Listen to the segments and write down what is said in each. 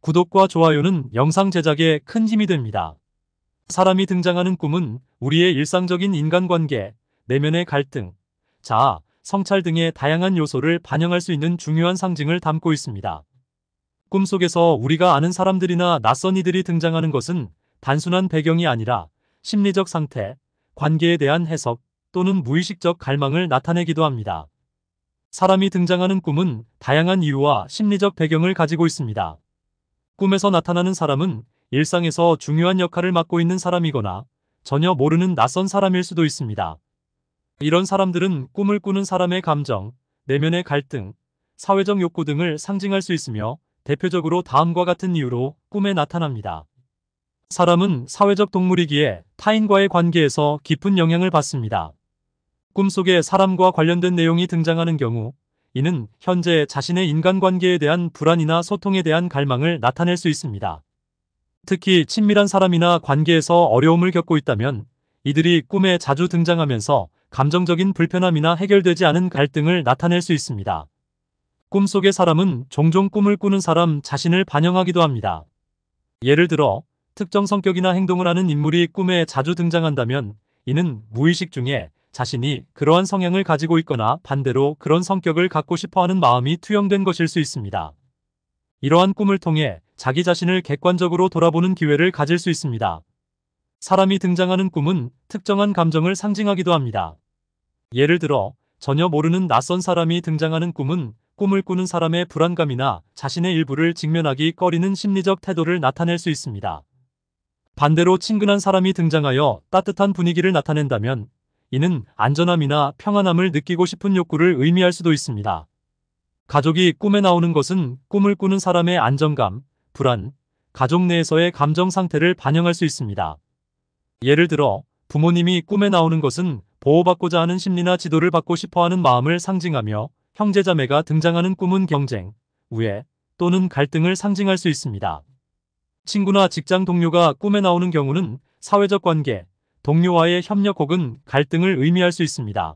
구독과 좋아요는 영상 제작에 큰 힘이 됩니다. 사람이 등장하는 꿈은 우리의 일상적인 인간관계, 내면의 갈등, 자아, 성찰 등의 다양한 요소를 반영할 수 있는 중요한 상징을 담고 있습니다. 꿈속에서 우리가 아는 사람들이나 낯선 이들이 등장하는 것은 단순한 배경이 아니라 심리적 상태, 관계에 대한 해석 또는 무의식적 갈망을 나타내기도 합니다. 사람이 등장하는 꿈은 다양한 이유와 심리적 배경을 가지고 있습니다. 꿈에서 나타나는 사람은 일상에서 중요한 역할을 맡고 있는 사람이거나 전혀 모르는 낯선 사람일 수도 있습니다. 이런 사람들은 꿈을 꾸는 사람의 감정, 내면의 갈등, 사회적 욕구 등을 상징할 수 있으며 대표적으로 다음과 같은 이유로 꿈에 나타납니다. 사람은 사회적 동물이기에 타인과의 관계에서 깊은 영향을 받습니다. 꿈속에 사람과 관련된 내용이 등장하는 경우 이는 현재 자신의 인간관계에 대한 불안이나 소통에 대한 갈망을 나타낼 수 있습니다. 특히 친밀한 사람이나 관계에서 어려움을 겪고 있다면 이들이 꿈에 자주 등장하면서 감정적인 불편함이나 해결되지 않은 갈등을 나타낼 수 있습니다. 꿈속의 사람은 종종 꿈을 꾸는 사람 자신을 반영하기도 합니다. 예를 들어 특정 성격이나 행동을 하는 인물이 꿈에 자주 등장한다면 이는 무의식 중에 자신이 그러한 성향을 가지고 있거나 반대로 그런 성격을 갖고 싶어하는 마음이 투영된 것일 수 있습니다. 이러한 꿈을 통해 자기 자신을 객관적으로 돌아보는 기회를 가질 수 있습니다. 사람이 등장하는 꿈은 특정한 감정을 상징하기도 합니다. 예를 들어 전혀 모르는 낯선 사람이 등장하는 꿈은 꿈을 꾸는 사람의 불안감이나 자신의 일부를 직면하기 꺼리는 심리적 태도를 나타낼 수 있습니다. 반대로 친근한 사람이 등장하여 따뜻한 분위기를 나타낸다면 이는 안전함이나 평안함을 느끼고 싶은 욕구를 의미할 수도 있습니다. 가족이 꿈에 나오는 것은 꿈을 꾸는 사람의 안정감, 불안, 가족 내에서의 감정 상태를 반영할 수 있습니다. 예를 들어 부모님이 꿈에 나오는 것은 보호받고자 하는 심리나 지도를 받고 싶어하는 마음을 상징하며 형제자매가 등장하는 꿈은 경쟁, 우애 또는 갈등을 상징할 수 있습니다. 친구나 직장 동료가 꿈에 나오는 경우는 사회적 관계, 동료와의 협력 혹은 갈등을 의미할 수 있습니다.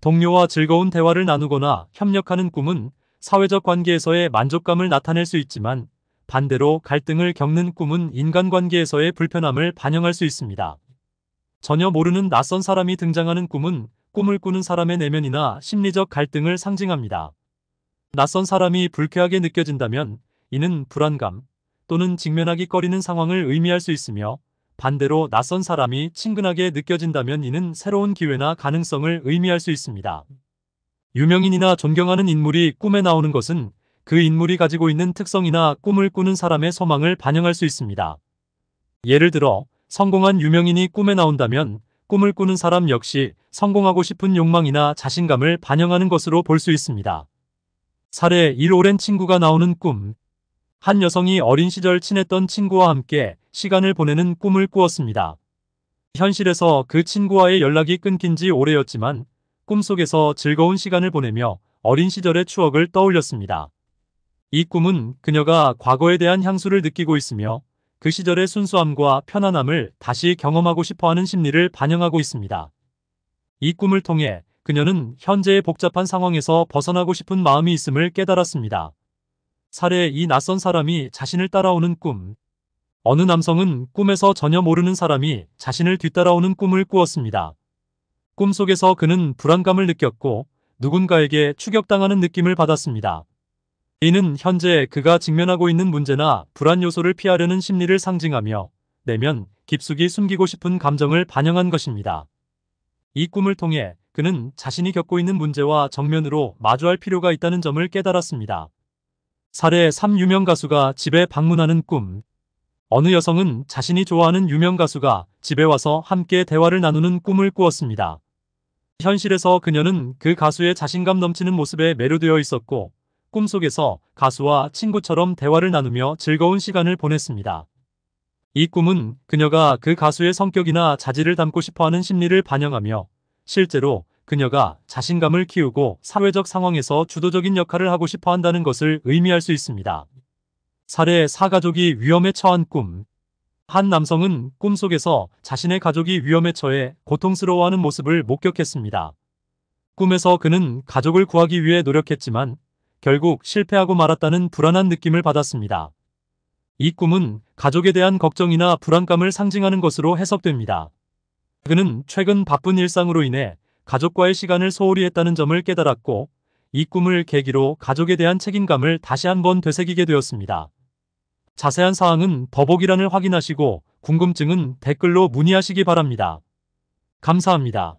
동료와 즐거운 대화를 나누거나 협력하는 꿈은 사회적 관계에서의 만족감을 나타낼 수 있지만 반대로 갈등을 겪는 꿈은 인간관계에서의 불편함을 반영할 수 있습니다. 전혀 모르는 낯선 사람이 등장하는 꿈은 꿈을 꾸는 사람의 내면이나 심리적 갈등을 상징합니다. 낯선 사람이 불쾌하게 느껴진다면 이는 불안감 또는 직면하기 꺼리는 상황을 의미할 수 있으며 반대로 낯선 사람이 친근하게 느껴진다면 이는 새로운 기회나 가능성을 의미할 수 있습니다. 유명인이나 존경하는 인물이 꿈에 나오는 것은 그 인물이 가지고 있는 특성이나 꿈을 꾸는 사람의 소망을 반영할 수 있습니다. 예를 들어 성공한 유명인이 꿈에 나온다면 꿈을 꾸는 사람 역시 성공하고 싶은 욕망이나 자신감을 반영하는 것으로 볼 수 있습니다. 사례 1 오랜 친구가 나오는 꿈한 여성이 어린 시절 친했던 친구와 함께 시간을 보내는 꿈을 꾸었습니다. 현실에서 그 친구와의 연락이 끊긴 지 오래였지만 꿈속에서 즐거운 시간을 보내며 어린 시절의 추억을 떠올렸습니다. 이 꿈은 그녀가 과거에 대한 향수를 느끼고 있으며 그 시절의 순수함과 편안함을 다시 경험하고 싶어하는 심리를 반영하고 있습니다. 이 꿈을 통해 그녀는 현재의 복잡한 상황에서 벗어나고 싶은 마음이 있음을 깨달았습니다. 사례 이 낯선 사람이 자신을 따라오는 꿈. 어느 남성은 꿈에서 전혀 모르는 사람이 자신을 뒤따라오는 꿈을 꾸었습니다. 꿈속에서 그는 불안감을 느꼈고 누군가에게 추격당하는 느낌을 받았습니다. 이는 현재 그가 직면하고 있는 문제나 불안 요소를 피하려는 심리를 상징하며 내면 깊숙이 숨기고 싶은 감정을 반영한 것입니다. 이 꿈을 통해 그는 자신이 겪고 있는 문제와 정면으로 마주할 필요가 있다는 점을 깨달았습니다. 사례 3 유명 가수가 집에 방문하는 꿈 어느 여성은 자신이 좋아하는 유명 가수가 집에 와서 함께 대화를 나누는 꿈을 꾸었습니다. 현실에서 그녀는 그 가수의 자신감 넘치는 모습에 매료되어 있었고 꿈속에서 가수와 친구처럼 대화를 나누며 즐거운 시간을 보냈습니다. 이 꿈은 그녀가 그 가수의 성격이나 자질을 담고 싶어하는 심리를 반영하며 실제로 그녀가 자신감을 키우고 사회적 상황에서 주도적인 역할을 하고 싶어 한다는 것을 의미할 수 있습니다. 사례 4가족이 위험에 처한 꿈. 한 남성은 꿈속에서 자신의 가족이 위험에 처해 고통스러워하는 모습을 목격했습니다. 꿈에서 그는 가족을 구하기 위해 노력했지만 결국 실패하고 말았다는 불안한 느낌을 받았습니다. 이 꿈은 가족에 대한 걱정이나 불안감을 상징하는 것으로 해석됩니다. 그는 최근 바쁜 일상으로 인해 가족과의 시간을 소홀히 했다는 점을 깨달았고 이 꿈을 계기로 가족에 대한 책임감을 다시 한번 되새기게 되었습니다. 자세한 사항은 더보기란을 확인하시고 궁금증은 댓글로 문의하시기 바랍니다. 감사합니다.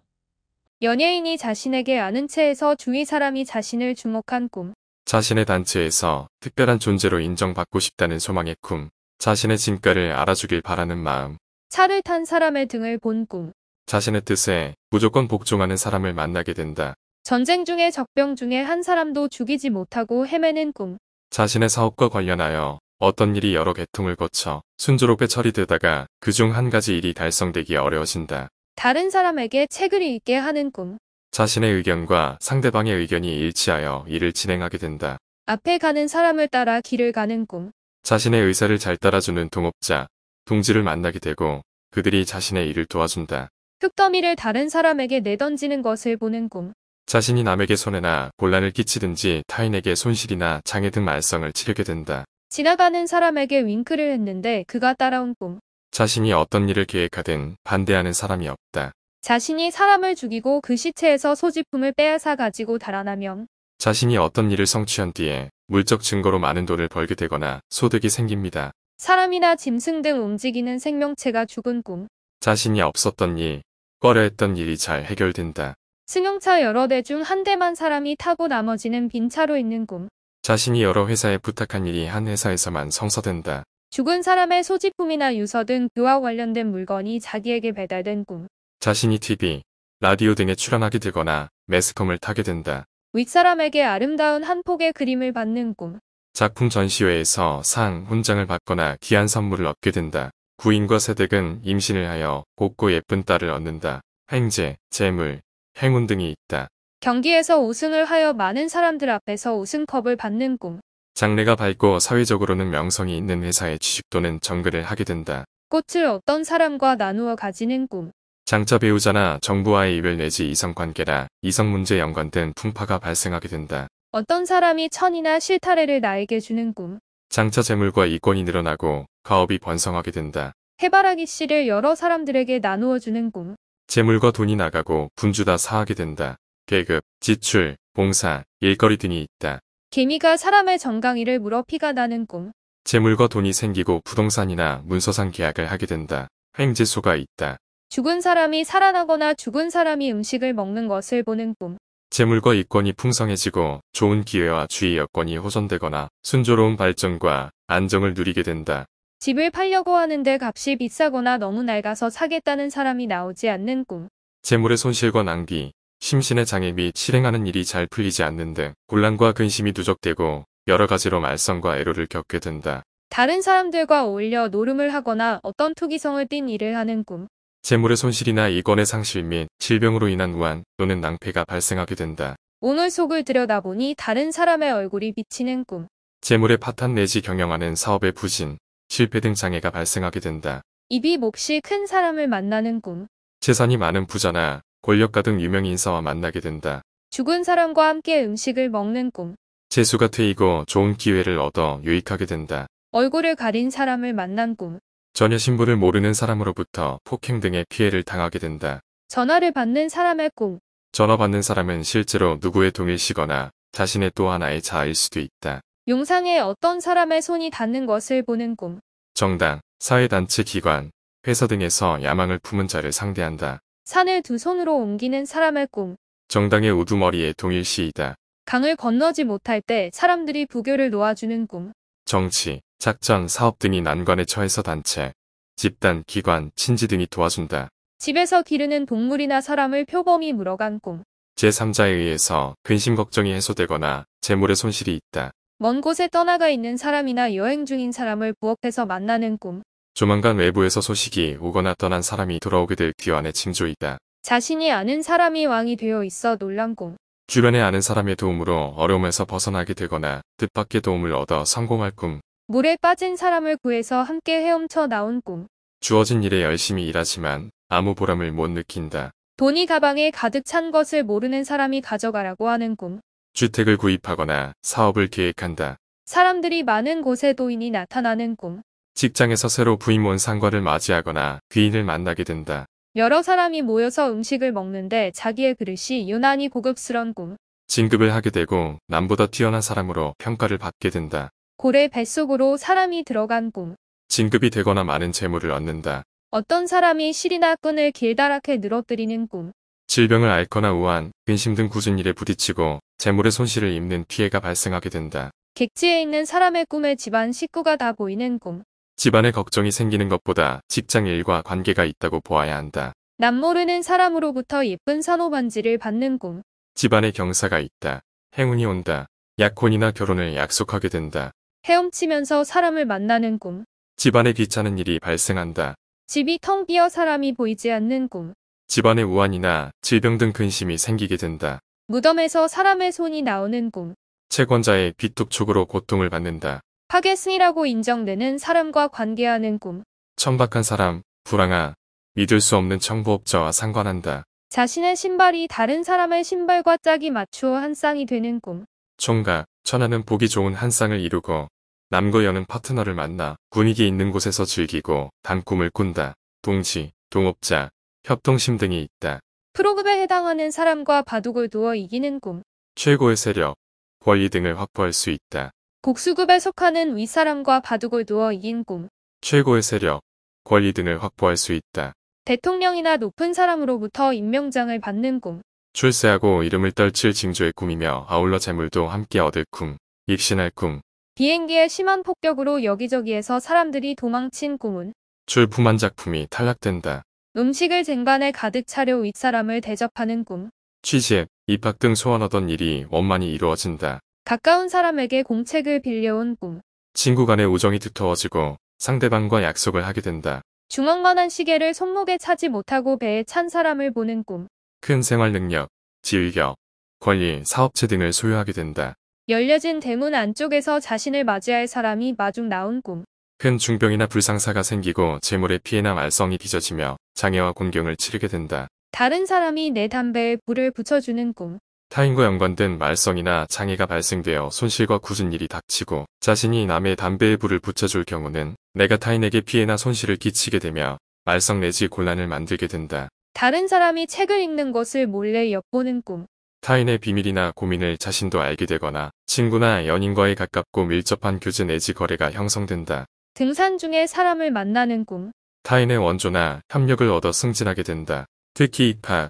연예인이 자신에게 아는 채에서 주위 사람이 자신을 주목한 꿈. 자신의 단체에서 특별한 존재로 인정받고 싶다는 소망의 꿈. 자신의 진가를 알아주길 바라는 마음. 차를 탄 사람의 등을 본 꿈. 자신의 뜻에 무조건 복종하는 사람을 만나게 된다. 전쟁 중에 적병 중에 한 사람도 죽이지 못하고 헤매는 꿈. 자신의 사업과 관련하여 어떤 일이 여러 계통을 거쳐 순조롭게 처리되다가 그 중 한 가지 일이 달성되기 어려워진다. 다른 사람에게 책을 읽게 하는 꿈. 자신의 의견과 상대방의 의견이 일치하여 일을 진행하게 된다. 앞에 가는 사람을 따라 길을 가는 꿈. 자신의 의사를 잘 따라주는 동업자, 동지를 만나게 되고 그들이 자신의 일을 도와준다. 흙더미를 다른 사람에게 내던지는 것을 보는 꿈. 자신이 남에게 손해나 곤란을 끼치든지 타인에게 손실이나 장애 등 말썽을 치르게 된다. 지나가는 사람에게 윙크를 했는데 그가 따라온 꿈. 자신이 어떤 일을 계획하든 반대하는 사람이 없다. 자신이 사람을 죽이고 그 시체에서 소지품을 빼앗아 가지고 달아나며 자신이 어떤 일을 성취한 뒤에 물적 증거로 많은 돈을 벌게 되거나 소득이 생깁니다. 사람이나 짐승 등 움직이는 생명체가 죽은 꿈. 자신이 없었던 일, 꺼려했던 일이 잘 해결된다. 승용차 여러 대 중 한 대만 사람이 타고 나머지는 빈 차로 있는 꿈. 자신이 여러 회사에 부탁한 일이 한 회사에서만 성사된다. 죽은 사람의 소지품이나 유서 등 그와 관련된 물건이 자기에게 배달된 꿈. 자신이 TV, 라디오 등에 출연하게 되거나 매스컴을 타게 된다. 윗사람에게 아름다운 한 폭의 그림을 받는 꿈. 작품 전시회에서 상, 훈장을 받거나 귀한 선물을 얻게 된다. 구인과 세댁은 임신을 하여 곱고 예쁜 딸을 얻는다. 행제, 재물, 행운 등이 있다. 경기에서 우승을 하여 많은 사람들 앞에서 우승컵을 받는 꿈. 장래가 밝고 사회적으로는 명성이 있는 회사에 취직 또는 정글을 하게 된다. 꽃을 어떤 사람과 나누어 가지는 꿈. 장차 배우자나 정부와의 이별 내지 이성관계라 이성문제 연관된 풍파가 발생하게 된다. 어떤 사람이 천이나 실타래를 나에게 주는 꿈. 장차 재물과 이권이 늘어나고 가업이 번성하게 된다. 해바라기 씨를 여러 사람들에게 나누어주는 꿈. 재물과 돈이 나가고 분주 다 사하게 된다. 계급, 지출, 봉사, 일거리 등이 있다. 개미가 사람의 정강이를 물어 피가 나는 꿈. 재물과 돈이 생기고 부동산이나 문서상 계약을 하게 된다. 횡재소가 있다. 죽은 사람이 살아나거나 죽은 사람이 음식을 먹는 것을 보는 꿈. 재물과 이권이 풍성해지고 좋은 기회와 주위 여건이 호전되거나 순조로운 발전과 안정을 누리게 된다. 집을 팔려고 하는데 값이 비싸거나 너무 낡아서 사겠다는 사람이 나오지 않는 꿈. 재물의 손실과 낭비, 심신의 장애 및 실행하는 일이 잘 풀리지 않는 등 곤란과 근심이 누적되고 여러 가지로 말썽과 애로를 겪게 된다. 다른 사람들과 어울려 노름을 하거나 어떤 투기성을 띤 일을 하는 꿈. 재물의 손실이나 이권의 상실 및 질병으로 인한 우한 또는 낭패가 발생하게 된다. 오늘 속을 들여다보니 다른 사람의 얼굴이 비치는 꿈. 재물의 파탄 내지 경영하는 사업의 부진, 실패 등 장애가 발생하게 된다. 입이 몹시 큰 사람을 만나는 꿈. 재산이 많은 부자나 권력가 등 유명 인사와 만나게 된다. 죽은 사람과 함께 음식을 먹는 꿈. 재수가 트이고 좋은 기회를 얻어 유익하게 된다. 얼굴을 가린 사람을 만난 꿈. 전혀 신부를 모르는 사람으로부터 폭행 등의 피해를 당하게 된다. 전화를 받는 사람의 꿈. 전화 받는 사람은 실제로 누구의 동일시거나 자신의 또 하나의 자아일 수도 있다. 용상에 어떤 사람의 손이 닿는 것을 보는 꿈. 정당, 사회단체 기관, 회사 등에서 야망을 품은 자를 상대한다. 산을 두 손으로 옮기는 사람의 꿈. 정당의 우두머리의 동일시이다. 강을 건너지 못할 때 사람들이 부교를 놓아주는 꿈. 정치, 작전, 사업 등이 난관에 처해서 단체, 집단, 기관, 친지 등이 도와준다. 집에서 기르는 동물이나 사람을 표범이 물어간 꿈. 제3자에 의해서 근심 걱정이 해소되거나 재물의 손실이 있다. 먼 곳에 떠나가 있는 사람이나 여행 중인 사람을 부엌에서 만나는 꿈. 조만간 외부에서 소식이 오거나 떠난 사람이 돌아오게 될 귀환의 징조이다. 자신이 아는 사람이 왕이 되어 있어 놀란 꿈. 주변에 아는 사람의 도움으로 어려움에서 벗어나게 되거나 뜻밖의 도움을 얻어 성공할 꿈. 물에 빠진 사람을 구해서 함께 헤엄쳐 나온 꿈. 주어진 일에 열심히 일하지만 아무 보람을 못 느낀다. 돈이 가방에 가득 찬 것을 모르는 사람이 가져가라고 하는 꿈. 주택을 구입하거나 사업을 계획한다. 사람들이 많은 곳에 도인이 나타나는 꿈. 직장에서 새로 부임온 상관을 맞이하거나 귀인을 만나게 된다. 여러 사람이 모여서 음식을 먹는데 자기의 그릇이 유난히 고급스러운 꿈. 진급을 하게 되고 남보다 뛰어난 사람으로 평가를 받게 된다. 고래 뱃속으로 사람이 들어간 꿈. 진급이 되거나 많은 재물을 얻는다. 어떤 사람이 실이나 끈을 길다랗게 늘어뜨리는 꿈. 질병을 앓거나 우한, 근심 등 굳은 일에 부딪히고 재물의 손실을 입는 피해가 발생하게 된다. 객지에 있는 사람의 꿈에 집안 식구가 다 보이는 꿈. 집안에 걱정이 생기는 것보다 직장 일과 관계가 있다고 보아야 한다. 남 모르는 사람으로부터 예쁜 산호 반지를 받는 꿈. 집안에 경사가 있다. 행운이 온다. 약혼이나 결혼을 약속하게 된다. 헤엄치면서 사람을 만나는 꿈. 집안에 귀찮은 일이 발생한다. 집이 텅 비어 사람이 보이지 않는 꿈. 집안에 우환이나 질병 등 근심이 생기게 된다. 무덤에서 사람의 손이 나오는 꿈. 채권자의 귀뚝촉으로 고통을 받는다. 파겟승이라고 인정되는 사람과 관계하는 꿈. 천박한 사람, 불황아, 믿을 수 없는 청부업자와 상관한다. 자신의 신발이 다른 사람의 신발과 짝이 맞추어 한 쌍이 되는 꿈. 총각, 천하는 보기 좋은 한 쌍을 이루고 남고 여는 파트너를 만나 분위기 있는 곳에서 즐기고 단꿈을 꾼다. 동지, 동업자, 협동심 등이 있다. 프로급에 해당하는 사람과 바둑을 두어 이기는 꿈. 최고의 세력, 권리 등을 확보할 수 있다. 곡수급에 속하는 윗사람과 바둑을 두어 이긴 꿈. 최고의 세력, 권리 등을 확보할 수 있다. 대통령이나 높은 사람으로부터 임명장을 받는 꿈. 출세하고 이름을 떨칠 징조의 꿈이며 아울러 재물도 함께 얻을 꿈, 입신할 꿈, 비행기의 심한 폭격으로 여기저기에서 사람들이 도망친 꿈은 출품한 작품이 탈락된다. 음식을 쟁반에 가득 차려 윗사람을 대접하는 꿈. 취직 입학 등 소원하던 일이 원만히 이루어진다. 가까운 사람에게 공책을 빌려온 꿈. 친구 간의 우정이 두터워지고 상대방과 약속을 하게 된다. 중앙만한 시계를 손목에 차지 못하고 배에 찬 사람을 보는 꿈. 큰 생활 능력, 지휘력, 권리, 사업체 등을 소유하게 된다. 열려진 대문 안쪽에서 자신을 맞이할 사람이 마중 나온 꿈. 큰 중병이나 불상사가 생기고 재물의 피해나 말썽이 빚어지며 장애와 곤경을 치르게 된다. 다른 사람이 내 담배에 불을 붙여주는 꿈. 타인과 연관된 말썽이나 장애가 발생되어 손실과 굳은 일이 닥치고 자신이 남의 담배에 불을 붙여줄 경우는 내가 타인에게 피해나 손실을 끼치게 되며 말썽 내지 곤란을 만들게 된다. 다른 사람이 책을 읽는 것을 몰래 엿보는 꿈. 타인의 비밀이나 고민을 자신도 알게 되거나 친구나 연인과의 가깝고 밀접한 교제 내지 거래가 형성된다. 등산 중에 사람을 만나는 꿈. 타인의 원조나 협력을 얻어 승진하게 된다. 특히 입학,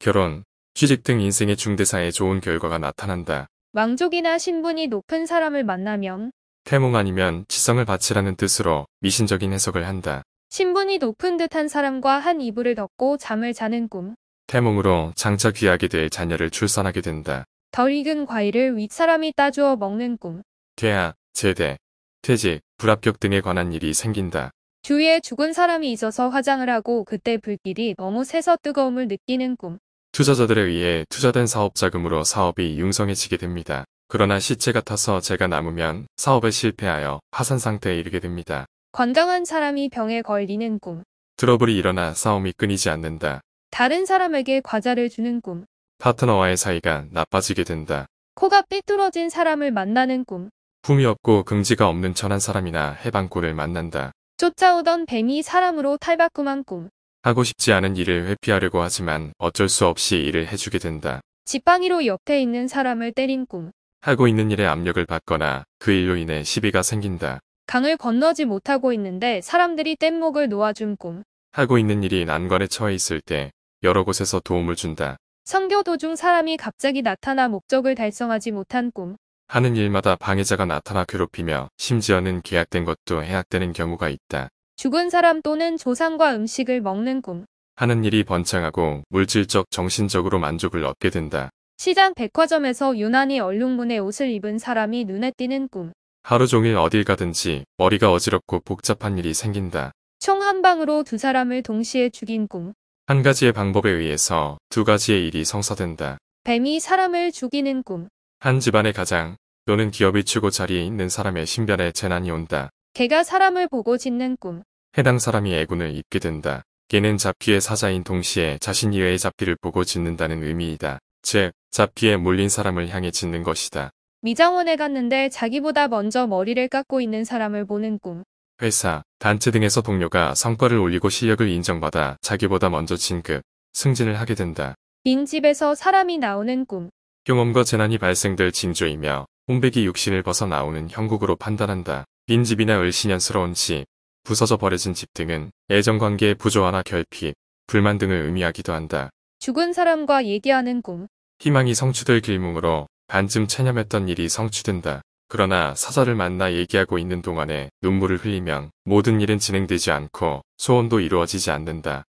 결혼, 취직 등 인생의 중대사에 좋은 결과가 나타난다. 왕족이나 신분이 높은 사람을 만나면 태몽 아니면 지성을 바치라는 뜻으로 미신적인 해석을 한다. 신분이 높은 듯한 사람과 한 이불을 덮고 잠을 자는 꿈. 태몽으로 장차 귀하게 될 자녀를 출산하게 된다. 덜 익은 과일을 윗사람이 따주어 먹는 꿈. 퇴학, 제대, 퇴직, 불합격 등에 관한 일이 생긴다. 주위에 죽은 사람이 있어서 화장을 하고 그때 불길이 너무 새서 뜨거움을 느끼는 꿈. 투자자들에 의해 투자된 사업 자금으로 사업이 융성해지게 됩니다. 그러나 시체같아서제가 남으면 사업에 실패하여 파산 상태에 이르게 됩니다. 건강한 사람이 병에 걸리는 꿈. 트러블이 일어나 싸움이 끊이지 않는다. 다른 사람에게 과자를 주는 꿈. 파트너와의 사이가 나빠지게 된다. 코가 삐뚤어진 사람을 만나는 꿈. 품이 없고 긍지가 없는 천한 사람이나 해방구을 만난다. 쫓아오던 뱀이 사람으로 탈바꿈한 꿈. 하고 싶지 않은 일을 회피하려고 하지만 어쩔 수 없이 일을 해주게 된다. 지팡이로 옆에 있는 사람을 때린 꿈. 하고 있는 일에 압력을 받거나 그 일로 인해 시비가 생긴다. 강을 건너지 못하고 있는데 사람들이 뗏목을 놓아준 꿈. 하고 있는 일이 난관에 처해 있을 때 여러 곳에서 도움을 준다. 선교 도중 사람이 갑자기 나타나 목적을 달성하지 못한 꿈. 하는 일마다 방해자가 나타나 괴롭히며 심지어는 계약된 것도 해약되는 경우가 있다. 죽은 사람 또는 조상과 음식을 먹는 꿈. 하는 일이 번창하고 물질적 정신적으로 만족을 얻게 된다. 시장 백화점에서 유난히 얼룩무늬 옷을 입은 사람이 눈에 띄는 꿈. 하루 종일 어딜 가든지 머리가 어지럽고 복잡한 일이 생긴다. 총 한 방으로 두 사람을 동시에 죽인 꿈. 한 가지의 방법에 의해서 두 가지의 일이 성사된다. 뱀이 사람을 죽이는 꿈. 한 집안의 가장 또는 기업이 최고 자리에 있는 사람의 신변에 재난이 온다. 개가 사람을 보고 짖는 꿈. 해당 사람이 애군을 입게 된다. 개는 잡귀의 사자인 동시에 자신 이외의 잡귀를 보고 짖는다는 의미이다. 즉, 잡귀에 몰린 사람을 향해 짖는 것이다. 미장원에 갔는데 자기보다 먼저 머리를 깎고 있는 사람을 보는 꿈. 회사, 단체 등에서 동료가 성과를 올리고 실력을 인정받아 자기보다 먼저 진급, 승진을 하게 된다. 빈집에서 사람이 나오는 꿈. 경험과 재난이 발생될 징조이며 혼백이 육신을 벗어 나오는 형국으로 판단한다. 빈집이나 을신연스러운 집, 부서져 버려진 집 등은 애정관계의 부조화나 결핍, 불만 등을 의미하기도 한다. 죽은 사람과 얘기하는 꿈. 희망이 성취될 길몽으로 반쯤 체념했던 일이 성취된다. 그러나 사자를 만나 얘기하고 있는 동안에 눈물을 흘리면 모든 일은 진행되지 않고 소원도 이루어지지 않는다.